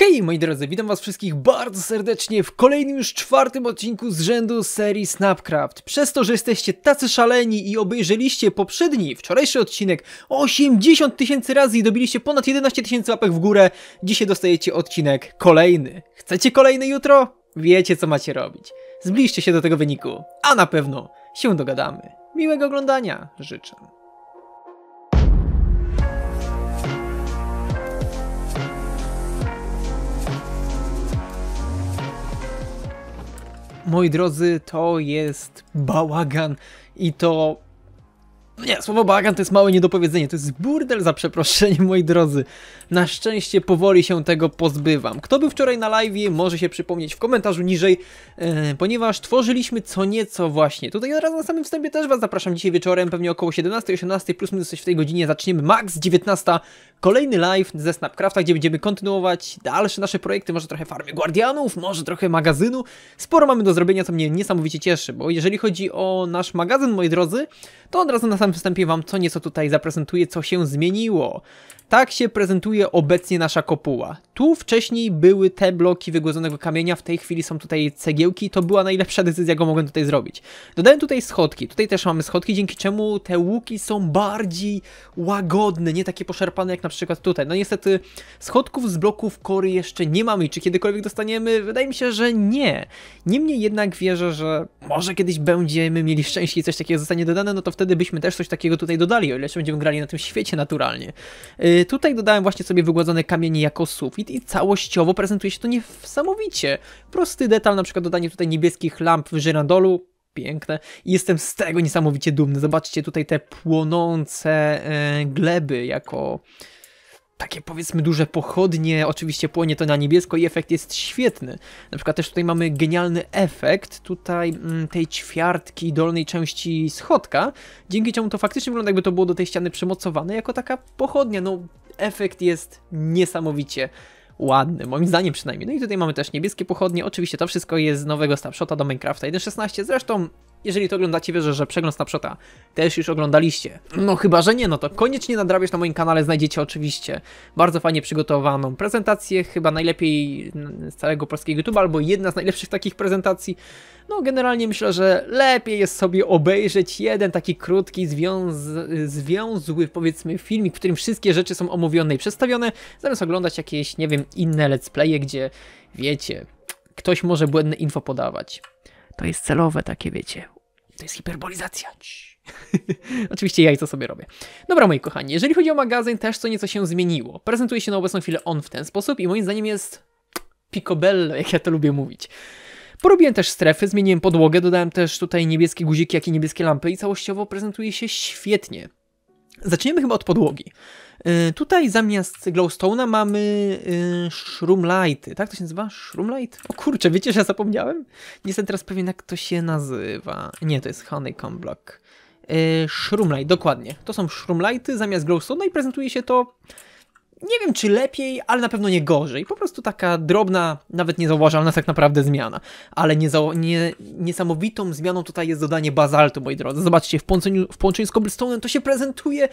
Hej moi drodzy, witam was wszystkich bardzo serdecznie w kolejnym już czwartym odcinku z rzędu serii Snapcraft. Przez to, że jesteście tacy szaleni i obejrzeliście poprzedni, wczorajszy odcinek 80 tysięcy razy i dobiliście ponad 11 tysięcy łapek w górę, dzisiaj dostajecie odcinek kolejny. Chcecie kolejny jutro? Wiecie co macie robić. Zbliżcie się do tego wyniku, a na pewno się dogadamy. Miłego oglądania życzę. moi drodzy, to jest bałagan i to no nie, słowo bagan to jest małe niedopowiedzenie, to jest burdel za przeproszeniem, moi drodzy. Na szczęście powoli się tego pozbywam. Kto był wczoraj na live, może się przypomnieć w komentarzu niżej, e, ponieważ tworzyliśmy co nieco właśnie. Tutaj od razu na samym wstępie też Was zapraszam dzisiaj wieczorem, pewnie około 17-18, plus minus coś w tej godzinie. Zaczniemy max 19, kolejny live ze Snapcrafta, gdzie będziemy kontynuować dalsze nasze projekty, może trochę farmy Guardianów, może trochę magazynu. Sporo mamy do zrobienia, co mnie niesamowicie cieszy, bo jeżeli chodzi o nasz magazyn, moi drodzy, to od razu na samym wstępie wam co nieco tutaj zaprezentuję, co się zmieniło. Tak się prezentuje obecnie nasza kopuła. Tu wcześniej były te bloki wygłodzonego kamienia, w tej chwili są tutaj cegiełki, to była najlepsza decyzja, jaką mogłem tutaj zrobić. Dodałem tutaj schodki, tutaj też mamy schodki, dzięki czemu te łuki są bardziej łagodne, nie takie poszarpane jak na przykład tutaj. No niestety schodków z bloków kory jeszcze nie mamy i czy kiedykolwiek dostaniemy? Wydaje mi się, że nie. Niemniej jednak wierzę, że może kiedyś będziemy mieli szczęście i coś takiego zostanie dodane, no to wtedy byśmy też coś takiego tutaj dodali, o ile się będziemy grali na tym świecie naturalnie. Y, Tutaj dodałem właśnie sobie wygładzone kamienie jako sufit i całościowo prezentuje się to niesamowicie. Prosty detal, na przykład dodanie tutaj niebieskich lamp w żyrandolu, piękne. I jestem z tego niesamowicie dumny. Zobaczcie tutaj te płonące e, gleby jako takie powiedzmy duże pochodnie, oczywiście płonie to na niebiesko i efekt jest świetny. Na przykład też tutaj mamy genialny efekt tutaj mm, tej ćwiartki dolnej części schodka, dzięki czemu to faktycznie wygląda jakby to było do tej ściany przymocowane jako taka pochodnia, no efekt jest niesamowicie ładny, moim zdaniem przynajmniej. No i tutaj mamy też niebieskie pochodnie, oczywiście to wszystko jest z nowego snapshota do Minecrafta 1.16, zresztą jeżeli to oglądacie, wierzę, że przegląd snapshota też już oglądaliście. No chyba, że nie, no to koniecznie nadrabiasz na moim kanale, znajdziecie oczywiście bardzo fajnie przygotowaną prezentację, chyba najlepiej z całego polskiego YouTube, albo jedna z najlepszych takich prezentacji, no generalnie myślę, że lepiej jest sobie obejrzeć jeden taki krótki, związ związły powiedzmy filmik, w którym wszystkie rzeczy są omówione i przedstawione, zamiast oglądać jakieś, nie wiem, inne let's playe, gdzie wiecie, ktoś może błędne info podawać. To jest celowe takie, wiecie, to jest hiperbolizacja. Oczywiście ja i to sobie robię. Dobra, moi kochani, jeżeli chodzi o magazyn, też co nieco się zmieniło. Prezentuje się na obecną chwilę on w ten sposób i moim zdaniem jest picobello, jak ja to lubię mówić. Porobiłem też strefy, zmieniłem podłogę, dodałem też tutaj niebieskie guziki, jak i niebieskie lampy i całościowo prezentuje się świetnie. Zaczniemy chyba od podłogi. Yy, tutaj zamiast glowstone'a mamy yy, shroomlighty. Tak to się nazywa? Shroomlight? O kurczę, wiecie, że ja zapomniałem? Nie jestem teraz pewien, jak to się nazywa. Nie, to jest honeycomb block. Yy, shroomlight, dokładnie. To są shroomlighty zamiast glowstone'a i prezentuje się to nie wiem czy lepiej, ale na pewno nie gorzej. Po prostu taka drobna, nawet niezauważalna tak naprawdę zmiana. Ale nie, niesamowitą zmianą tutaj jest dodanie bazaltu, moi drodzy. Zobaczcie, w połączeniu, w połączeniu z cobblestone'em to się prezentuje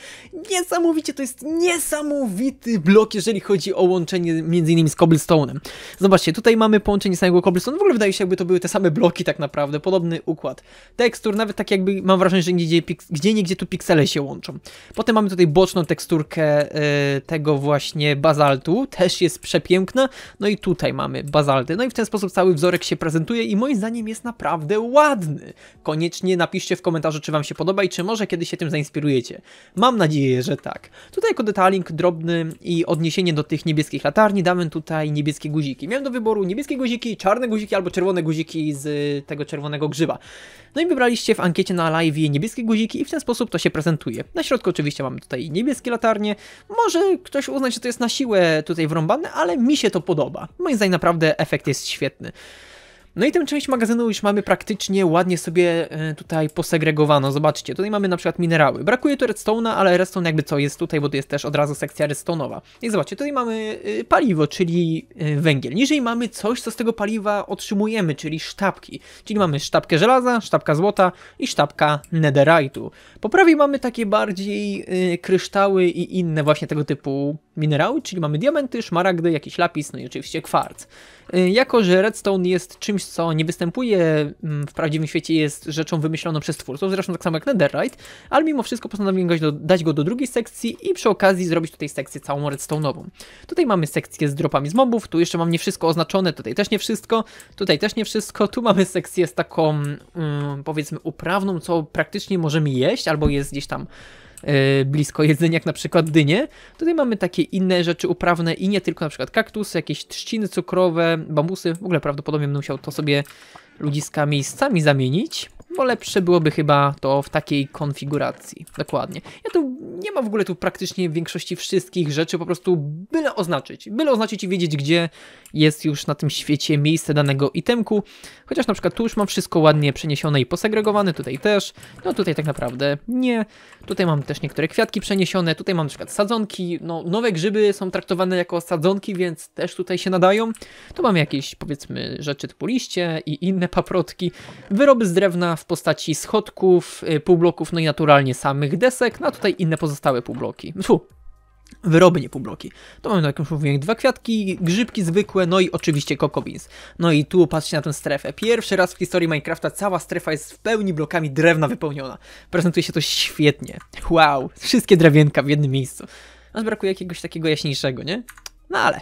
niesamowicie. To jest niesamowity blok, jeżeli chodzi o łączenie między innymi z cobblestone'em. Zobaczcie, tutaj mamy połączenie samego cobblestone'u. W ogóle wydaje się, jakby to były te same bloki tak naprawdę, podobny układ tekstur, nawet tak jakby mam wrażenie, że gdzie, gdzie, gdzie tu piksele się łączą. Potem mamy tutaj boczną teksturkę yy, tego właśnie właśnie bazaltu, też jest przepiękna. No i tutaj mamy bazalty. No i w ten sposób cały wzorek się prezentuje i moim zdaniem jest naprawdę ładny. Koniecznie napiszcie w komentarzu, czy wam się podoba i czy może kiedyś się tym zainspirujecie. Mam nadzieję, że tak. Tutaj jako detaling drobny i odniesienie do tych niebieskich latarni damy tutaj niebieskie guziki. Miałem do wyboru niebieskie guziki, czarne guziki albo czerwone guziki z tego czerwonego grzyba. No i wybraliście w ankiecie na live niebieskie guziki i w ten sposób to się prezentuje. Na środku oczywiście mamy tutaj niebieskie latarnie. Może ktoś uzna, przyznać, że to jest na siłę tutaj wrąbane, ale mi się to podoba. Moim zdaniem naprawdę efekt jest świetny. No i tę część magazynu już mamy praktycznie ładnie sobie e, tutaj posegregowano. Zobaczcie, tutaj mamy na przykład minerały. Brakuje tu redstone'a, ale redstone jakby co jest tutaj, bo to jest też od razu sekcja redstone'owa. I zobaczcie, tutaj mamy e, paliwo, czyli e, węgiel. Niżej mamy coś, co z tego paliwa otrzymujemy, czyli sztabki. Czyli mamy sztabkę żelaza, sztabka złota i sztabka netherite'u. Po prawej mamy takie bardziej kryształy i inne właśnie tego typu minerały, czyli mamy diamenty, szmaragdy, jakiś lapis, no i oczywiście kwarc. Y, jako, że redstone jest czymś, co nie występuje mm, w prawdziwym świecie, jest rzeczą wymyśloną przez twórców, zresztą tak samo jak netherite, ale mimo wszystko postanowiłem go dać go do drugiej sekcji i przy okazji zrobić tutaj sekcję całą redstone'ową. Tutaj mamy sekcję z dropami z mobów, tu jeszcze mam nie wszystko oznaczone, tutaj też nie wszystko, tutaj też nie wszystko, tu mamy sekcję z taką, um, powiedzmy, uprawną, co praktycznie możemy jeść, albo jest gdzieś tam E, blisko jedzenia, jak na przykład dynie. Tutaj mamy takie inne rzeczy uprawne i nie tylko na przykład kaktusy, jakieś trzciny cukrowe, bambusy. W ogóle prawdopodobnie bym musiał to sobie ludziska miejscami zamienić. Bo lepsze byłoby chyba to w takiej konfiguracji. Dokładnie. Ja tu nie ma w ogóle tu praktycznie większości wszystkich rzeczy, po prostu byle oznaczyć. Byle oznaczyć i wiedzieć, gdzie jest już na tym świecie miejsce danego itemku. Chociaż na przykład tu już mam wszystko ładnie przeniesione i posegregowane, tutaj też. No tutaj tak naprawdę nie. Tutaj mam też niektóre kwiatki przeniesione, tutaj mam na przykład sadzonki. No nowe grzyby są traktowane jako sadzonki, więc też tutaj się nadają. Tu mam jakieś powiedzmy rzeczy typu liście i inne paprotki. Wyroby z drewna w postaci schodków, y, półbloków, no i naturalnie samych desek, no a tutaj inne pozostałe półbloki. Fu, wyroby, nie półbloki. To mamy, tak jak już mówiłem, dwa kwiatki, grzybki zwykłe, no i oczywiście kokobins. No i tu patrzcie na tę strefę. Pierwszy raz w historii Minecrafta cała strefa jest w pełni blokami drewna wypełniona. Prezentuje się to świetnie. Wow, wszystkie drewienka w jednym miejscu. Nas brakuje jakiegoś takiego jaśniejszego, nie? No ale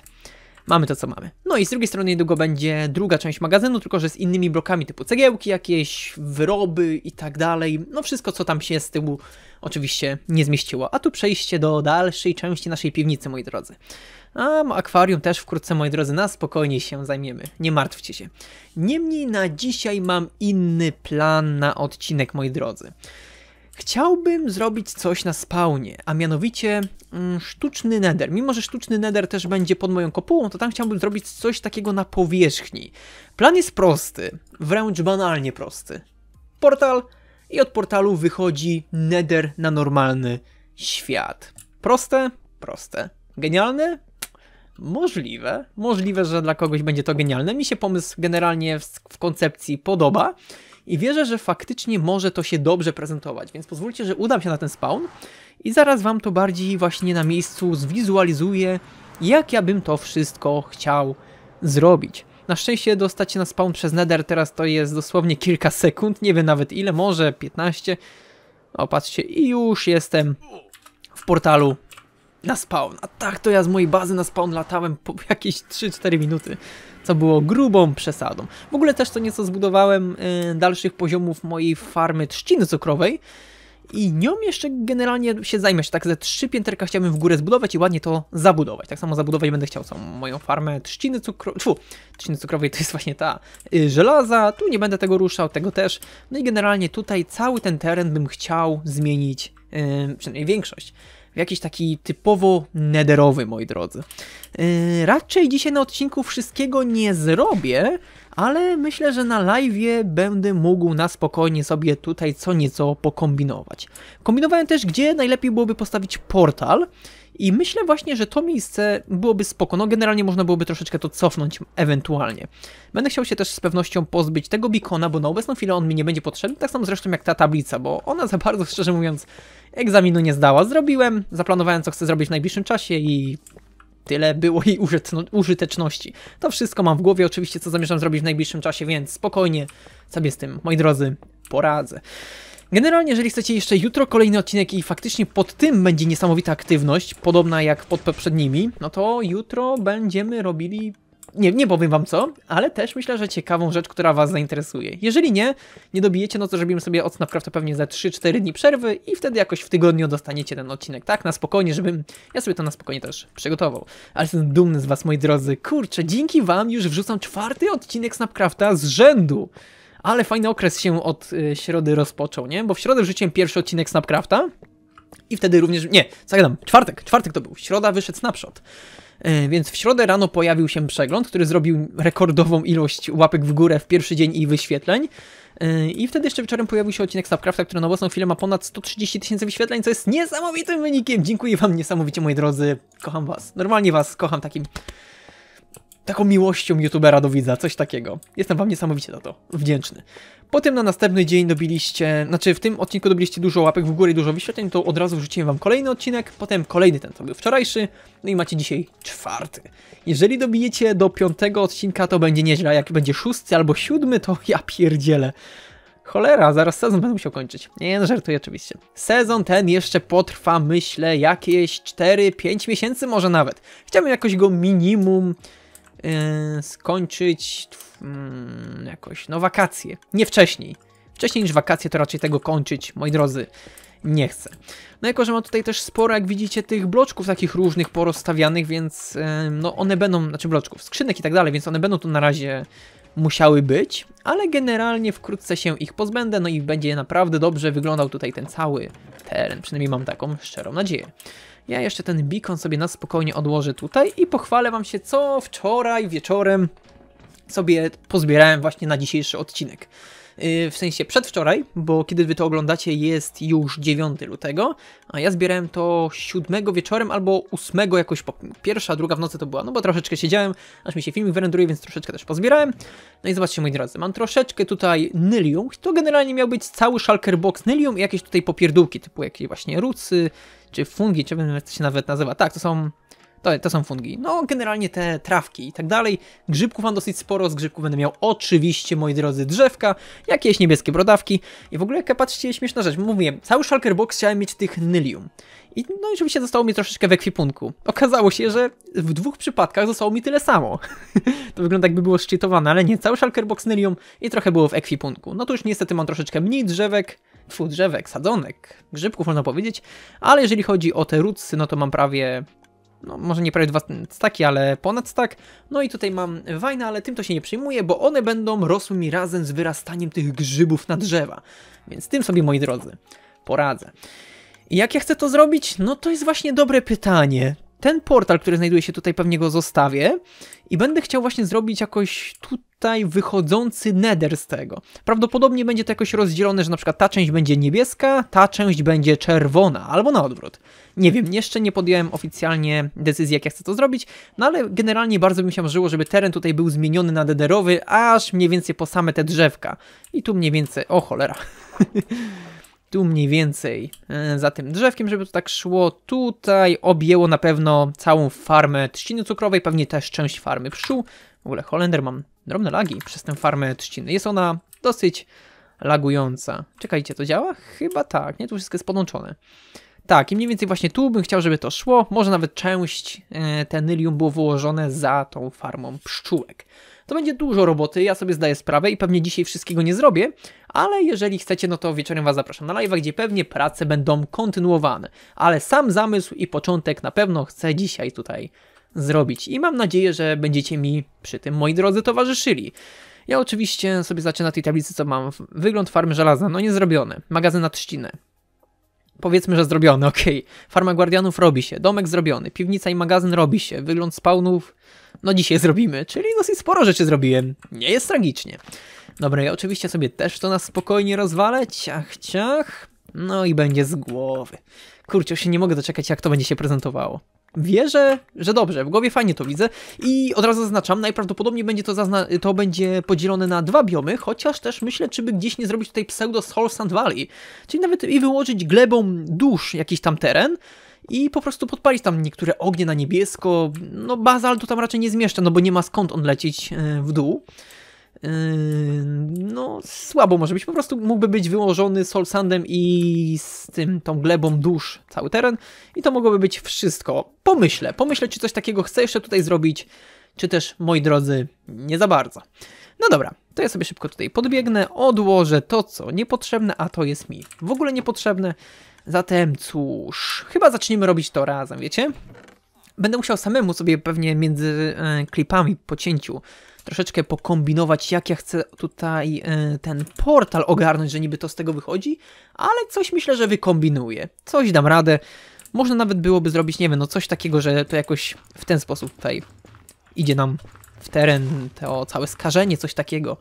mamy to, co mamy. No i z drugiej strony niedługo będzie druga część magazynu, tylko że z innymi blokami typu cegiełki, jakieś wyroby i tak dalej. No wszystko, co tam się z tyłu oczywiście nie zmieściło. A tu przejście do dalszej części naszej piwnicy, moi drodzy. A akwarium też wkrótce, moi drodzy, na spokojnie się zajmiemy. Nie martwcie się. Niemniej na dzisiaj mam inny plan na odcinek, moi drodzy. Chciałbym zrobić coś na spawnie, a mianowicie mm, sztuczny nether. Mimo, że sztuczny nether też będzie pod moją kopułą, to tam chciałbym zrobić coś takiego na powierzchni. Plan jest prosty, wręcz banalnie prosty. Portal i od portalu wychodzi nether na normalny świat. Proste? Proste. Genialne? Możliwe. Możliwe, że dla kogoś będzie to genialne. Mi się pomysł generalnie w, w koncepcji podoba i wierzę, że faktycznie może to się dobrze prezentować, więc pozwólcie, że udam się na ten spawn i zaraz wam to bardziej właśnie na miejscu zwizualizuję, jak ja bym to wszystko chciał zrobić. Na szczęście dostać się na spawn przez nether teraz to jest dosłownie kilka sekund, nie wiem nawet ile, może 15. O, patrzcie, i już jestem w portalu na spawn. A tak to ja z mojej bazy na spawn latałem po jakieś 3-4 minuty co było grubą przesadą. W ogóle też to nieco zbudowałem y, dalszych poziomów mojej farmy trzciny cukrowej i nią jeszcze generalnie się zajmę. tak ze trzy pięterka chciałbym w górę zbudować i ładnie to zabudować. Tak samo zabudować będę chciał całą moją farmę trzciny cukrowej. trzciny cukrowej to jest właśnie ta y, żelaza. Tu nie będę tego ruszał, tego też. No i generalnie tutaj cały ten teren bym chciał zmienić, y, przynajmniej większość w jakiś taki typowo nederowy, moi drodzy. Yy, raczej dzisiaj na odcinku wszystkiego nie zrobię, ale myślę, że na live'ie będę mógł na spokojnie sobie tutaj co nieco pokombinować. Kombinowałem też, gdzie najlepiej byłoby postawić portal i myślę właśnie, że to miejsce byłoby spoko. No generalnie można byłoby troszeczkę to cofnąć ewentualnie. Będę chciał się też z pewnością pozbyć tego beacona, bo na obecną chwilę on mi nie będzie potrzebny. Tak samo zresztą jak ta tablica, bo ona za bardzo, szczerze mówiąc, egzaminu nie zdała. Zrobiłem, zaplanowałem co chcę zrobić w najbliższym czasie i tyle było jej użyteczności. To wszystko mam w głowie, oczywiście co zamierzam zrobić w najbliższym czasie, więc spokojnie sobie z tym, moi drodzy, poradzę. Generalnie, jeżeli chcecie jeszcze jutro kolejny odcinek i faktycznie pod tym będzie niesamowita aktywność, podobna jak pod poprzednimi, no to jutro będziemy robili nie, nie powiem wam co, ale też myślę, że ciekawą rzecz, która was zainteresuje. Jeżeli nie, nie dobijecie, no to zrobimy sobie od Snapcrafta pewnie za 3-4 dni przerwy i wtedy jakoś w tygodniu dostaniecie ten odcinek, tak? Na spokojnie, żebym ja sobie to na spokojnie też przygotował. Ale jestem dumny z was, moi drodzy. Kurczę, dzięki wam już wrzucam czwarty odcinek Snapcrafta z rzędu ale fajny okres się od y, środy rozpoczął, nie? Bo w środę wrzuciłem pierwszy odcinek Snapcrafta i wtedy również, nie, zagadam, czwartek, czwartek to był, środa wyszedł Snapshot. E, więc w środę rano pojawił się przegląd, który zrobił rekordową ilość łapek w górę w pierwszy dzień i wyświetleń. E, I wtedy jeszcze wieczorem pojawił się odcinek Snapcrafta, który na obecną chwilę ma ponad 130 tysięcy wyświetleń, co jest niesamowitym wynikiem. Dziękuję Wam niesamowicie, moi drodzy. Kocham Was. Normalnie Was kocham takim taką miłością youtubera do widza, coś takiego. Jestem wam niesamowicie za to wdzięczny. Potem na następny dzień dobiliście, znaczy w tym odcinku dobiliście dużo łapek w górę i dużo wyświetleń, to od razu wrzuciłem wam kolejny odcinek, potem kolejny ten, co był wczorajszy, no i macie dzisiaj czwarty. Jeżeli dobijecie do piątego odcinka, to będzie nieźle, jak będzie szósty albo siódmy, to ja pierdzielę. Cholera, zaraz sezon będę musiał kończyć. Nie, no żartuję oczywiście. Sezon ten jeszcze potrwa, myślę, jakieś 4-5 miesięcy może nawet. Chciałbym jakoś go minimum Y, skończyć mm, jakoś, no wakacje. Nie wcześniej. Wcześniej niż wakacje to raczej tego kończyć, moi drodzy, nie chcę. No jako, że mam tutaj też sporo, jak widzicie, tych bloczków takich różnych porozstawianych, więc y, no one będą, znaczy bloczków, skrzynek i tak dalej, więc one będą tu na razie musiały być, ale generalnie wkrótce się ich pozbędę, no i będzie naprawdę dobrze wyglądał tutaj ten cały teren, przynajmniej mam taką szczerą nadzieję. Ja jeszcze ten beacon sobie na spokojnie odłożę tutaj i pochwalę wam się, co wczoraj wieczorem sobie pozbierałem właśnie na dzisiejszy odcinek. Y, w sensie przedwczoraj, bo kiedy wy to oglądacie jest już 9 lutego, a ja zbierałem to 7 wieczorem albo 8 jakoś po pierwsza, druga w nocy to była, no bo troszeczkę siedziałem, aż mi się filmik wyrenderuje, więc troszeczkę też pozbierałem. No i zobaczcie moi drodzy, mam troszeczkę tutaj Nylium, to generalnie miał być cały Shulker Box Nylium i jakieś tutaj popierdółki typu jakieś właśnie rucy, czy fungi, czy wiem jak to się nawet nazywa. Tak, to są to, to są fungi. No, generalnie te trawki i tak dalej. Grzybków mam dosyć sporo. Z grzybków będę miał oczywiście, moi drodzy, drzewka, jakieś niebieskie brodawki. I w ogóle, jak patrzcie, śmieszna rzecz. Mówiłem, cały Shulker Box chciałem mieć tych Nylium. I no i oczywiście zostało mi troszeczkę w ekwipunku. Okazało się, że w dwóch przypadkach zostało mi tyle samo. to wygląda jakby było szczytowane, ale nie, cały Shulker Box Nylium i trochę było w ekwipunku. No to już niestety mam troszeczkę mniej drzewek, tfu, drzewek, sadzonek, grzybków można powiedzieć, ale jeżeli chodzi o te rutsy, no to mam prawie no może nie prawie dwa staki, ale ponad stak. No i tutaj mam wajna, ale tym to się nie przyjmuje, bo one będą rosły mi razem z wyrastaniem tych grzybów na drzewa. Więc tym sobie, moi drodzy, poradzę. I jak ja chcę to zrobić? No to jest właśnie dobre pytanie ten portal, który znajduje się tutaj, pewnie go zostawię i będę chciał właśnie zrobić jakoś tutaj wychodzący nether z tego. Prawdopodobnie będzie to jakoś rozdzielone, że na przykład ta część będzie niebieska, ta część będzie czerwona, albo na odwrót. Nie wiem, jeszcze nie podjąłem oficjalnie decyzji, jak ja chcę to zrobić, no ale generalnie bardzo bym się marzyło, żeby teren tutaj był zmieniony na nederowy, aż mniej więcej po same te drzewka. I tu mniej więcej... O cholera... tu mniej więcej e, za tym drzewkiem, żeby to tak szło. Tutaj objęło na pewno całą farmę trzciny cukrowej, pewnie też część farmy pszczół. W ogóle Holender mam drobne lagi przez tę farmę trzciny. Jest ona dosyć lagująca. Czekajcie, to działa? Chyba tak, nie? Tu wszystko jest podłączone. Tak, i mniej więcej właśnie tu bym chciał, żeby to szło. Może nawet część e, tenylium było wyłożone za tą farmą pszczółek. To będzie dużo roboty, ja sobie zdaję sprawę i pewnie dzisiaj wszystkiego nie zrobię, ale jeżeli chcecie, no to wieczorem Was zapraszam na live, gdzie pewnie prace będą kontynuowane. Ale sam zamysł i początek na pewno chcę dzisiaj tutaj zrobić i mam nadzieję, że będziecie mi przy tym, moi drodzy, towarzyszyli. Ja oczywiście sobie zaczynam na tej tablicy, co mam. Wygląd farmy żelaza, no nie zrobione. Magazyn na trzcinę. Powiedzmy, że zrobiony, okej. Okay. Farma guardianów robi się, domek zrobiony, piwnica i magazyn robi się, wygląd spawnów no dzisiaj zrobimy, czyli dosyć sporo rzeczy zrobiłem, nie jest tragicznie. Dobra, ja oczywiście sobie też to na spokojnie rozwalę, ciach, ciach, no i będzie z głowy. Kurczę, już się nie mogę doczekać, jak to będzie się prezentowało. Wierzę, że dobrze, w głowie fajnie to widzę i od razu zaznaczam, najprawdopodobniej będzie to, to będzie podzielone na dwa biomy, chociaż też myślę, czy by gdzieś nie zrobić tutaj pseudo Soul Sand Valley, czyli nawet i wyłożyć glebą dusz jakiś tam teren, i po prostu podpalić tam niektóre ognie na niebiesko. No to tam raczej nie zmieszcza, no bo nie ma skąd on lecieć e, w dół. E, no, słabo może być. Po prostu mógłby być wyłożony sol sandem i z tym, tą glebą dusz cały teren. I to mogłoby być wszystko. Pomyślę, pomyślę, czy coś takiego chcę jeszcze tutaj zrobić, czy też, moi drodzy, nie za bardzo. No dobra, to ja sobie szybko tutaj podbiegnę, odłożę to, co niepotrzebne, a to jest mi w ogóle niepotrzebne. Zatem cóż, chyba zaczniemy robić to razem, wiecie? Będę musiał samemu sobie pewnie między e, klipami po cięciu troszeczkę pokombinować, jak ja chcę tutaj e, ten portal ogarnąć, że niby to z tego wychodzi, ale coś myślę, że wykombinuję. Coś dam radę. Można nawet byłoby zrobić, nie wiem, no coś takiego, że to jakoś w ten sposób tutaj idzie nam w teren, to całe skażenie, coś takiego.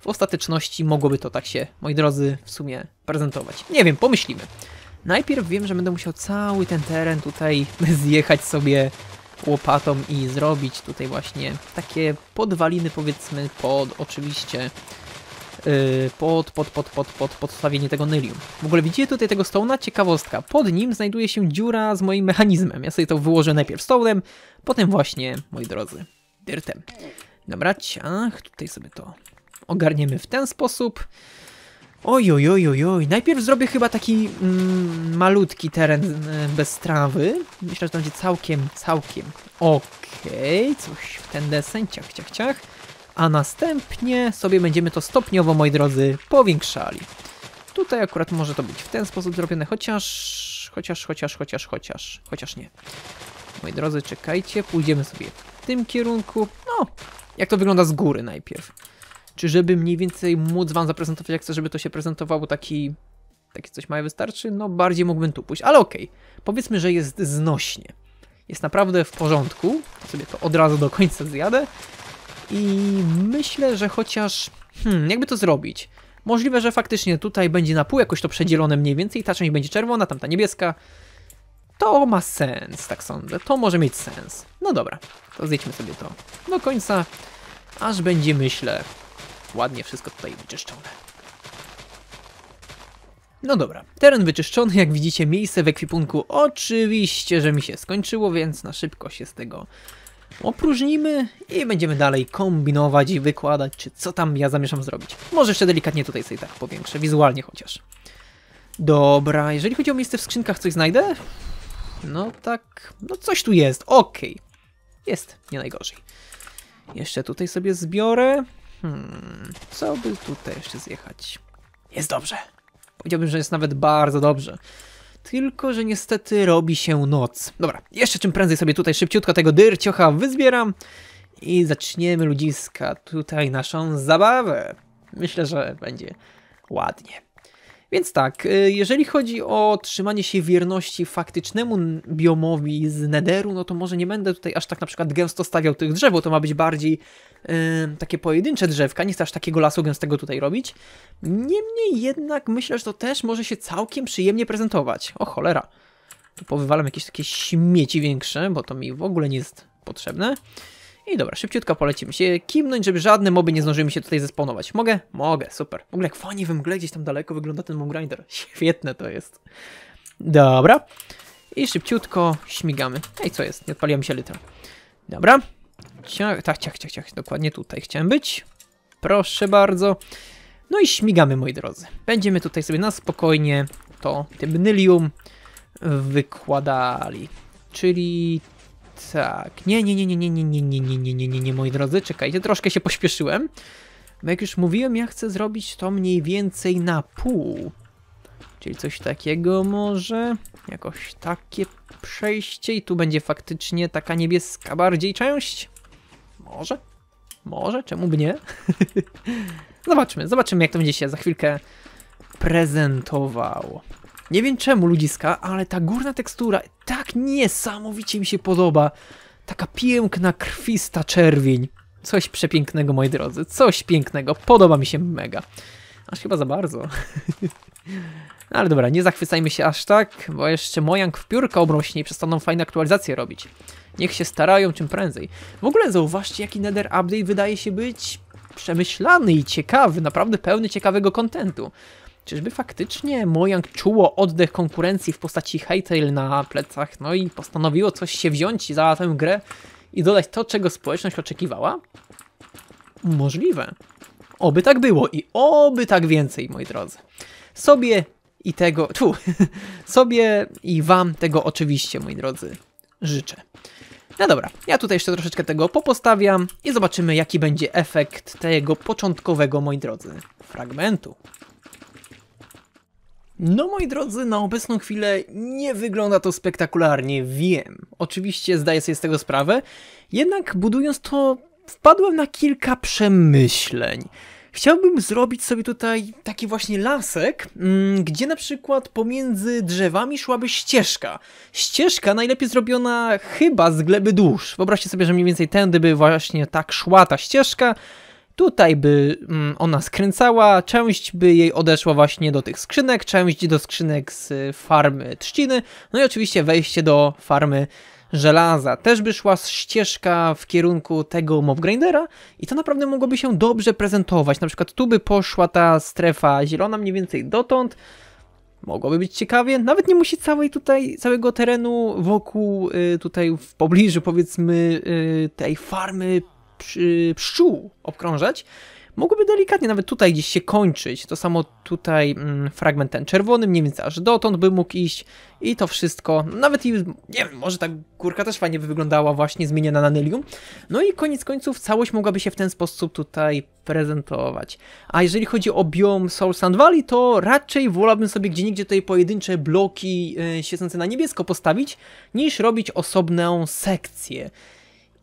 W ostateczności mogłoby to tak się, moi drodzy, w sumie prezentować. Nie wiem, pomyślimy. Najpierw wiem, że będę musiał cały ten teren tutaj zjechać sobie łopatą i zrobić tutaj właśnie takie podwaliny powiedzmy pod oczywiście yy, pod, pod, pod, pod, pod podstawienie tego Nylium. W ogóle widzicie tutaj tego stołna? Ciekawostka. Pod nim znajduje się dziura z moim mechanizmem. Ja sobie to wyłożę najpierw stołem, potem właśnie, moi drodzy, dyrtem. Dobra, ciach, tutaj sobie to ogarniemy w ten sposób. Oj, oj, oj, oj, oj. Najpierw zrobię chyba taki mm, malutki teren y, bez trawy. Myślę, że to będzie całkiem, całkiem okej. Okay. Coś w ten desen, ciach, ciach, ciach. A następnie sobie będziemy to stopniowo, moi drodzy, powiększali. Tutaj akurat może to być w ten sposób zrobione, chociaż... Chociaż, chociaż, chociaż, chociaż. Chociaż nie. Moi drodzy, czekajcie, pójdziemy sobie tym kierunku. No, jak to wygląda z góry najpierw. Czy żeby mniej więcej móc wam zaprezentować, jak chcę, żeby to się prezentowało taki... Takie coś małe wystarczy? No, bardziej mógłbym tu pójść, ale okej. Okay. Powiedzmy, że jest znośnie. Jest naprawdę w porządku. Sobie to od razu do końca zjadę. I myślę, że chociaż... Hmm, jakby to zrobić? Możliwe, że faktycznie tutaj będzie na pół jakoś to przedzielone mniej więcej. Ta część będzie czerwona, tamta niebieska. To ma sens, tak sądzę. To może mieć sens. No dobra, to zjedźmy sobie to do końca, aż będzie, myślę, ładnie wszystko tutaj wyczyszczone. No dobra, teren wyczyszczony, jak widzicie, miejsce w ekwipunku oczywiście, że mi się skończyło, więc na szybko się z tego opróżnimy i będziemy dalej kombinować i wykładać, czy co tam ja zamierzam zrobić. Może jeszcze delikatnie tutaj sobie tak powiększę, wizualnie chociaż. Dobra, jeżeli chodzi o miejsce w skrzynkach, coś znajdę? No tak, no coś tu jest, okej. Okay. Jest, nie najgorzej. Jeszcze tutaj sobie zbiorę. Hmm, co by tutaj jeszcze zjechać? Jest dobrze. Powiedziałbym, że jest nawet bardzo dobrze. Tylko, że niestety robi się noc. Dobra, jeszcze czym prędzej sobie tutaj szybciutko tego dyrciocha wyzbieram i zaczniemy ludziska tutaj naszą zabawę. Myślę, że będzie ładnie. Więc tak, y, jeżeli chodzi o trzymanie się wierności faktycznemu biomowi z Nederu, no to może nie będę tutaj aż tak na przykład gęsto stawiał tych drzew, bo to ma być bardziej yy, takie pojedyncze drzewka, nie chcę aż takiego lasu gęstego tutaj robić. Niemniej jednak myślę, że to też może się całkiem przyjemnie prezentować. O cholera, tu powywalam jakieś takie śmieci większe, bo to mi w ogóle nie jest potrzebne. I dobra, szybciutko polecimy się kimnąć, żeby żadne moby nie zdążyły mi się tutaj zesponować. Mogę? Mogę, super. W ogóle jak fajnie we mgle gdzieś tam daleko wygląda ten mob grinder. Świetne to jest. Dobra. I szybciutko śmigamy. Ej, co jest? Nie odpaliłem się litra. Dobra. Ciach, tak, ciach, ciach, ciach. Dokładnie tutaj chciałem być. Proszę bardzo. No i śmigamy, moi drodzy. Będziemy tutaj sobie na spokojnie to tym nylium wykładali. Czyli tak. Nie, nie, nie, nie, nie, nie, nie, nie, nie, nie, nie, nie, nie, moi drodzy, czekajcie, troszkę się pośpieszyłem. Bo jak już mówiłem, ja chcę zrobić to mniej więcej na pół. Czyli coś takiego może, jakoś takie przejście i tu będzie faktycznie taka niebieska bardziej część. Może, może, czemu by nie? zobaczmy, zobaczymy jak to będzie się za chwilkę prezentowało. Nie wiem czemu ludziska, ale ta górna tekstura tak niesamowicie mi się podoba. Taka piękna, krwista czerwień. Coś przepięknego, moi drodzy. Coś pięknego. Podoba mi się mega. Aż chyba za bardzo. No ale dobra, nie zachwycajmy się aż tak, bo jeszcze Mojang w piórka obrośnie i przestaną fajne aktualizacje robić. Niech się starają czym prędzej. W ogóle zauważcie, jaki Nether Update wydaje się być przemyślany i ciekawy, naprawdę pełny ciekawego kontentu. Czyżby faktycznie Mojang czuło oddech konkurencji w postaci Haytail na plecach, no i postanowiło coś się wziąć za tę grę i dodać to, czego społeczność oczekiwała? Możliwe. Oby tak było i oby tak więcej, moi drodzy. Sobie i tego, tu, sobie i wam tego oczywiście, moi drodzy, życzę. No dobra, ja tutaj jeszcze troszeczkę tego popostawiam i zobaczymy, jaki będzie efekt tego początkowego, moi drodzy, fragmentu. No moi drodzy, na obecną chwilę nie wygląda to spektakularnie, wiem. Oczywiście zdaję sobie z tego sprawę, jednak budując to wpadłem na kilka przemyśleń. Chciałbym zrobić sobie tutaj taki właśnie lasek, mm, gdzie na przykład pomiędzy drzewami szłaby ścieżka. Ścieżka najlepiej zrobiona chyba z gleby dusz. Wyobraźcie sobie, że mniej więcej tędy by właśnie tak szła ta ścieżka, Tutaj by mm, ona skręcała, część by jej odeszła właśnie do tych skrzynek, część do skrzynek z y, farmy trzciny, no i oczywiście wejście do farmy żelaza. Też by szła ścieżka w kierunku tego mobgrindera i to naprawdę mogłoby się dobrze prezentować. Na przykład tu by poszła ta strefa zielona mniej więcej dotąd, mogłoby być ciekawie. Nawet nie musi całej tutaj, całego terenu wokół, y, tutaj w pobliżu powiedzmy y, tej farmy pszczół obkrążać, mogłyby delikatnie nawet tutaj gdzieś się kończyć. To samo tutaj mm, fragment ten czerwony, mniej więcej aż dotąd by mógł iść i to wszystko. Nawet i, nie wiem, może ta górka też fajnie by wyglądała właśnie zmieniona na nanylium, No i koniec końców całość mogłaby się w ten sposób tutaj prezentować. A jeżeli chodzi o biom Soul Sand Valley, to raczej wolałbym sobie gdzie nigdzie tutaj pojedyncze bloki yy, na niebiesko postawić, niż robić osobną sekcję.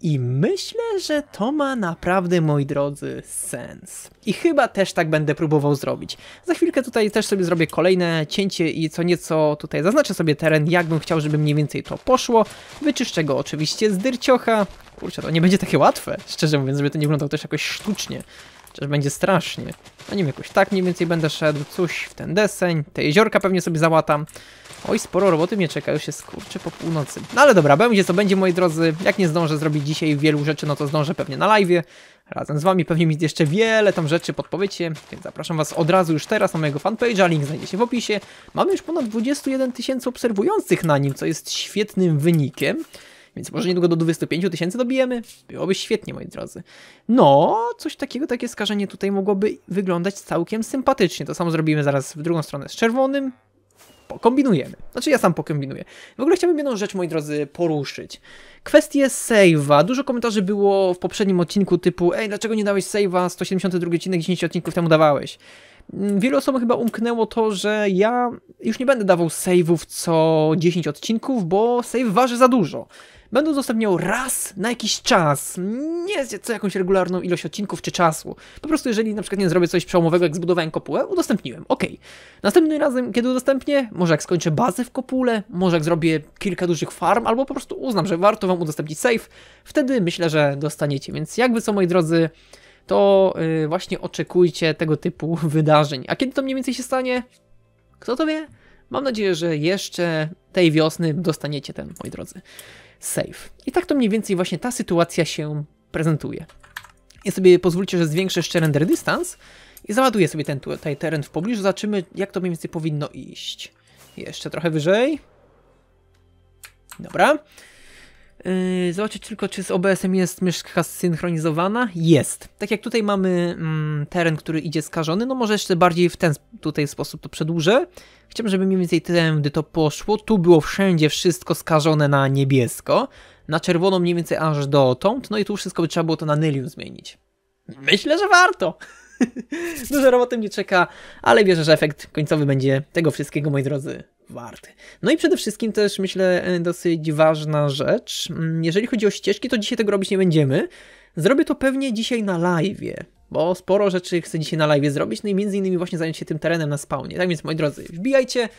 I myślę, że to ma naprawdę, moi drodzy, sens. I chyba też tak będę próbował zrobić. Za chwilkę tutaj też sobie zrobię kolejne cięcie i co nieco tutaj zaznaczę sobie teren, jakbym chciał, żeby mniej więcej to poszło. Wyczyszczę go oczywiście z dyrciocha. Kurczę, to nie będzie takie łatwe, szczerze mówiąc, żeby to nie wyglądał też jakoś sztucznie. Chociaż będzie strasznie. No nie wiem, jakoś tak mniej więcej będę szedł, coś w ten deseń. Te jeziorka pewnie sobie załatam. Oj, sporo roboty mnie czeka, już jest po północy. No ale dobra, będzie co będzie moi drodzy. Jak nie zdążę zrobić dzisiaj wielu rzeczy, no to zdążę pewnie na live'ie. Razem z wami pewnie mi jeszcze wiele tam rzeczy podpowiecie, więc zapraszam was od razu już teraz na mojego fanpage'a, link znajdziecie w opisie. Mamy już ponad 21 tysięcy obserwujących na nim, co jest świetnym wynikiem. Więc może niedługo do 25 tysięcy dobijemy? Byłoby świetnie, moi drodzy. No, coś takiego, takie skażenie tutaj mogłoby wyglądać całkiem sympatycznie. To samo zrobimy zaraz w drugą stronę z czerwonym kombinujemy. Znaczy ja sam pokombinuję. W ogóle chciałbym jedną rzecz, moi drodzy, poruszyć. Kwestię save'a. Dużo komentarzy było w poprzednim odcinku typu ej, dlaczego nie dałeś save'a 172 odcinek, 10 odcinków temu dawałeś wielu osobom chyba umknęło to, że ja już nie będę dawał save'ów co 10 odcinków, bo save waży za dużo. Będę udostępniał raz na jakiś czas, nie co jakąś regularną ilość odcinków czy czasu. Po prostu jeżeli na przykład nie zrobię coś przełomowego, jak zbudowałem kopułę, udostępniłem, ok. Następnym razem, kiedy udostępnię, może jak skończę bazę w kopule, może jak zrobię kilka dużych farm, albo po prostu uznam, że warto wam udostępnić save, wtedy myślę, że dostaniecie. Więc jakby co moi drodzy, to y, właśnie oczekujcie tego typu wydarzeń. A kiedy to mniej więcej się stanie? Kto to wie? Mam nadzieję, że jeszcze tej wiosny dostaniecie ten, moi drodzy, save. I tak to mniej więcej właśnie ta sytuacja się prezentuje. Ja sobie pozwólcie, że zwiększę jeszcze render dystans i załaduję sobie ten tutaj teren w pobliżu. Zobaczymy, jak to mniej więcej powinno iść. Jeszcze trochę wyżej. Dobra. Yy, zobaczyć tylko, czy z OBS-em jest myszka zsynchronizowana. Jest. Tak jak tutaj mamy mm, teren, który idzie skażony, no może jeszcze bardziej w ten tutaj sposób to przedłużę. Chciałbym, żeby mniej więcej tędy to poszło. Tu było wszędzie wszystko skażone na niebiesko, na czerwono mniej więcej aż dotąd, no i tu wszystko by trzeba było to na Nylium zmienić. Myślę, że warto! Dużo roboty mnie czeka, ale wierzę, że efekt końcowy będzie tego wszystkiego, moi drodzy, warty. No i przede wszystkim też myślę dosyć ważna rzecz. Mm, jeżeli chodzi o ścieżki, to dzisiaj tego robić nie będziemy. Zrobię to pewnie dzisiaj na live, bo sporo rzeczy chcę dzisiaj na live zrobić, no i między innymi właśnie zająć się tym terenem na spawnie. Tak więc moi drodzy, wbijajcie,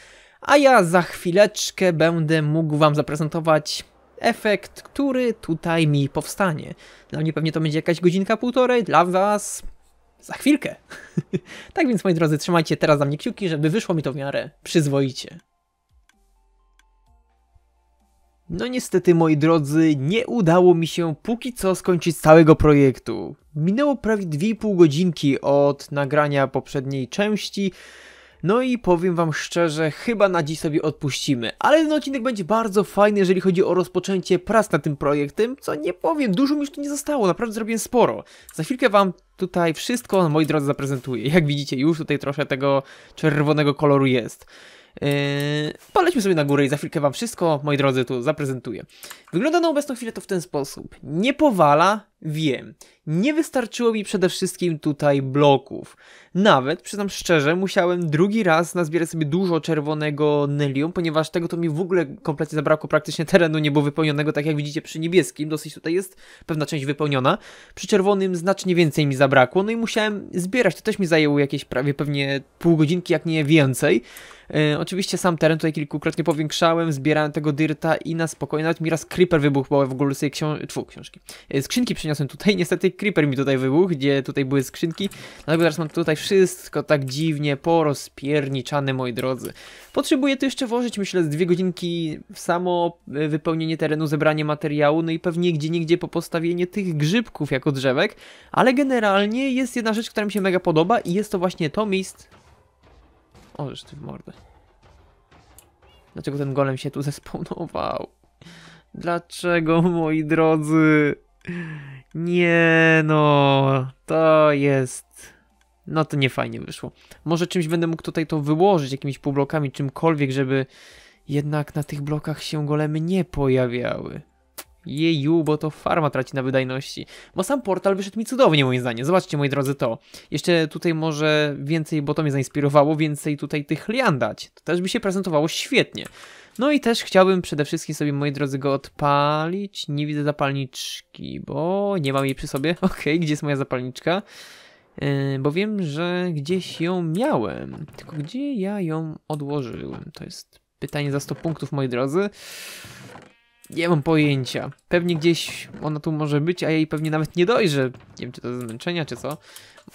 a ja za chwileczkę będę mógł wam zaprezentować efekt, który tutaj mi powstanie. Dla mnie pewnie to będzie jakaś godzinka, półtorej, dla was za chwilkę. tak więc moi drodzy, trzymajcie teraz za mnie kciuki, żeby wyszło mi to w miarę przyzwoicie. No niestety moi drodzy, nie udało mi się póki co skończyć całego projektu. Minęło prawie 2,5 godzinki od nagrania poprzedniej części, no i powiem wam szczerze, chyba na dziś sobie odpuścimy. Ale ten odcinek będzie bardzo fajny, jeżeli chodzi o rozpoczęcie prac nad tym projektem, co nie powiem, dużo mi już tu nie zostało, naprawdę zrobiłem sporo. Za chwilkę wam tutaj wszystko, moi drodzy, zaprezentuję. Jak widzicie, już tutaj trochę tego czerwonego koloru jest. Yy, polećmy sobie na górę i za chwilkę wam wszystko, moi drodzy, tu zaprezentuję. Wygląda na obecną chwilę to w ten sposób. Nie powala, Wiem, nie wystarczyło mi przede wszystkim tutaj bloków. Nawet, przyznam szczerze, musiałem drugi raz nazbierać sobie dużo czerwonego Nelium, ponieważ tego to mi w ogóle kompletnie zabrakło, praktycznie terenu nie było wypełnionego, tak jak widzicie przy niebieskim, dosyć tutaj jest pewna część wypełniona. Przy czerwonym znacznie więcej mi zabrakło, no i musiałem zbierać, to też mi zajęło jakieś prawie pewnie pół godzinki, jak nie więcej. E, oczywiście sam teren tutaj kilkukrotnie powiększałem, zbierałem tego dyrta i na spokojnie, nawet mi raz creeper wybuchł, bo w ogóle sobie ksią... Tfu, książki, e, skrzynki przy przyniosłem tutaj. Niestety creeper mi tutaj wybuchł, gdzie tutaj były skrzynki. Dlatego teraz mam tutaj wszystko tak dziwnie porozpierniczane, moi drodzy. Potrzebuję tu jeszcze włożyć, myślę, z dwie godzinki w samo e, wypełnienie terenu, zebranie materiału, no i pewnie gdzie nigdzie po postawienie tych grzybków jako drzewek. Ale generalnie jest jedna rzecz, która mi się mega podoba i jest to właśnie to miejsce... O, ty w mordę. Dlaczego ten golem się tu zespawnował? Dlaczego, moi drodzy? Nie no, to jest... No to nie fajnie wyszło. Może czymś będę mógł tutaj to wyłożyć, jakimiś półblokami, czymkolwiek, żeby jednak na tych blokach się golemy nie pojawiały. Jeju, bo to farma traci na wydajności. Bo sam portal wyszedł mi cudownie, moim zdaniem. Zobaczcie, moi drodzy, to. Jeszcze tutaj może więcej, bo to mnie zainspirowało, więcej tutaj tych lian dać. To też by się prezentowało świetnie. No i też chciałbym przede wszystkim sobie, moi drodzy, go odpalić. Nie widzę zapalniczki, bo nie mam jej przy sobie. Okej, okay, gdzie jest moja zapalniczka? Yy, bo wiem, że gdzieś ją miałem. Tylko gdzie ja ją odłożyłem? To jest pytanie za 100 punktów, moi drodzy. Nie mam pojęcia. Pewnie gdzieś ona tu może być, a jej pewnie nawet nie dojrzę. Nie wiem, czy to ze zmęczenia, czy co.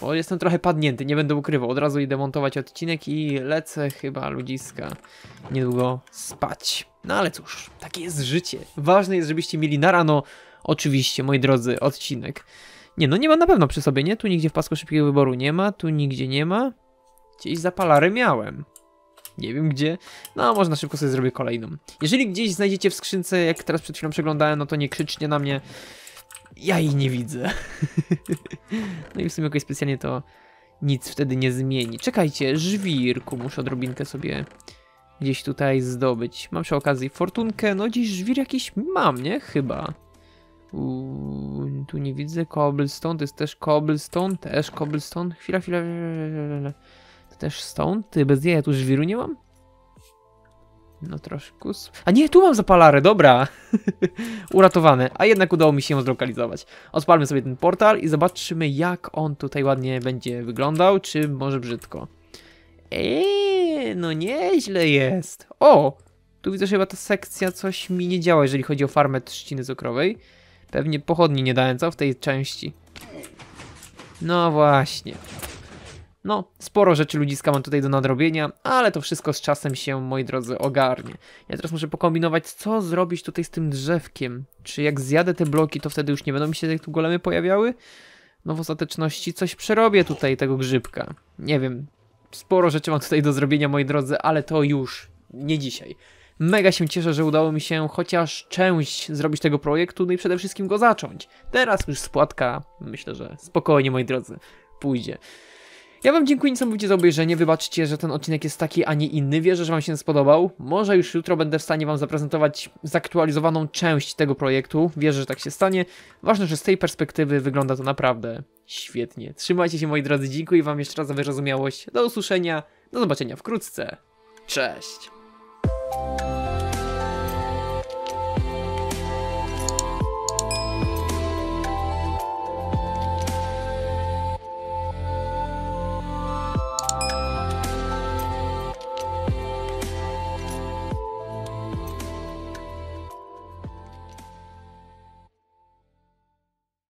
Bo jestem trochę padnięty, nie będę ukrywał. Od razu idę montować odcinek i lecę chyba ludziska niedługo spać. No ale cóż, takie jest życie. Ważne jest, żebyście mieli na rano, oczywiście, moi drodzy, odcinek. Nie, no nie ma na pewno przy sobie, nie? Tu nigdzie w pasku szybkiego wyboru nie ma, tu nigdzie nie ma. Gdzieś zapalarę miałem nie wiem gdzie. No, można szybko sobie zrobię kolejną. Jeżeli gdzieś znajdziecie w skrzynce, jak teraz przed chwilą przeglądałem, no to nie krzyczcie na mnie. Ja jej nie widzę. no i w sumie jakoś specjalnie to nic wtedy nie zmieni. Czekajcie, żwirku muszę odrobinkę sobie gdzieś tutaj zdobyć. Mam przy okazji fortunkę, no dziś żwir jakiś mam, nie? Chyba. Uuu, tu nie widzę, cobblestone, to jest też cobblestone, też cobblestone. Chwila, chwila, chwila, chwila też stąd? Ty, bez ja tu żwiru nie mam? No troszkę... A nie, tu mam zapalarę, dobra! Uratowane, a jednak udało mi się ją zlokalizować. Odpalmy sobie ten portal i zobaczymy jak on tutaj ładnie będzie wyglądał, czy może brzydko. Eee, no nieźle jest. O, tu widzę, że chyba ta sekcja coś mi nie działa, jeżeli chodzi o farmę trzciny cukrowej. Pewnie pochodni nie dałem, co? W tej części. No właśnie. No, sporo rzeczy ludziska mam tutaj do nadrobienia, ale to wszystko z czasem się, moi drodzy, ogarnie. Ja teraz muszę pokombinować, co zrobić tutaj z tym drzewkiem. Czy jak zjadę te bloki, to wtedy już nie będą mi się tu golemy pojawiały? No w ostateczności coś przerobię tutaj tego grzybka. Nie wiem, sporo rzeczy mam tutaj do zrobienia, moi drodzy, ale to już nie dzisiaj. Mega się cieszę, że udało mi się chociaż część zrobić tego projektu, no i przede wszystkim go zacząć. Teraz już spłatka, myślę, że spokojnie, moi drodzy, pójdzie. Ja wam dziękuję niesamowicie za obejrzenie, wybaczcie, że ten odcinek jest taki, a nie inny, wierzę, że wam się spodobał. Może już jutro będę w stanie wam zaprezentować zaktualizowaną część tego projektu, wierzę, że tak się stanie. Ważne, że z tej perspektywy wygląda to naprawdę świetnie. Trzymajcie się moi drodzy, dziękuję wam jeszcze raz za wyrozumiałość, do usłyszenia, do zobaczenia wkrótce. Cześć!